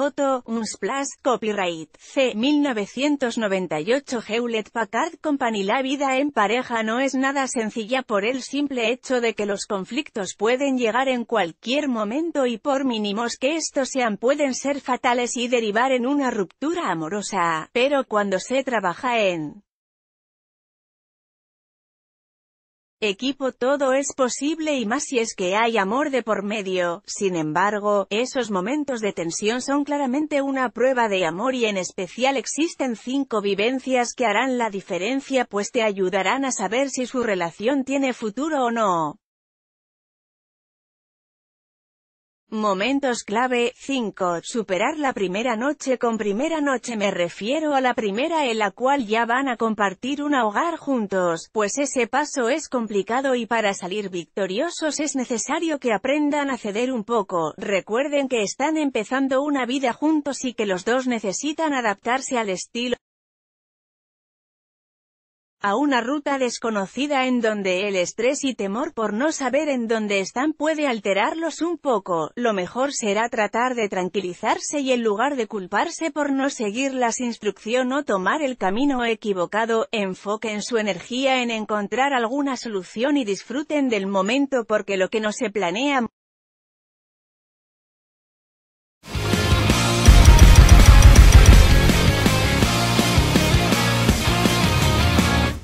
Foto, Unsplash, Copyright, C. 1998 Hewlett Packard Company La vida en pareja no es nada sencilla por el simple hecho de que los conflictos pueden llegar en cualquier momento y por mínimos que estos sean pueden ser fatales y derivar en una ruptura amorosa, pero cuando se trabaja en equipo todo es posible y más si es que hay amor de por medio, sin embargo, esos momentos de tensión son claramente una prueba de amor y en especial existen cinco vivencias que harán la diferencia pues te ayudarán a saber si su relación tiene futuro o no. Momentos clave 5. Superar la primera noche Con primera noche me refiero a la primera en la cual ya van a compartir un hogar juntos, pues ese paso es complicado y para salir victoriosos es necesario que aprendan a ceder un poco. Recuerden que están empezando una vida juntos y que los dos necesitan adaptarse al estilo a una ruta desconocida en donde el estrés y temor por no saber en dónde están puede alterarlos un poco, lo mejor será tratar de tranquilizarse y en lugar de culparse por no seguir las instrucciones o tomar el camino equivocado, enfoquen su energía en encontrar alguna solución y disfruten del momento porque lo que no se planea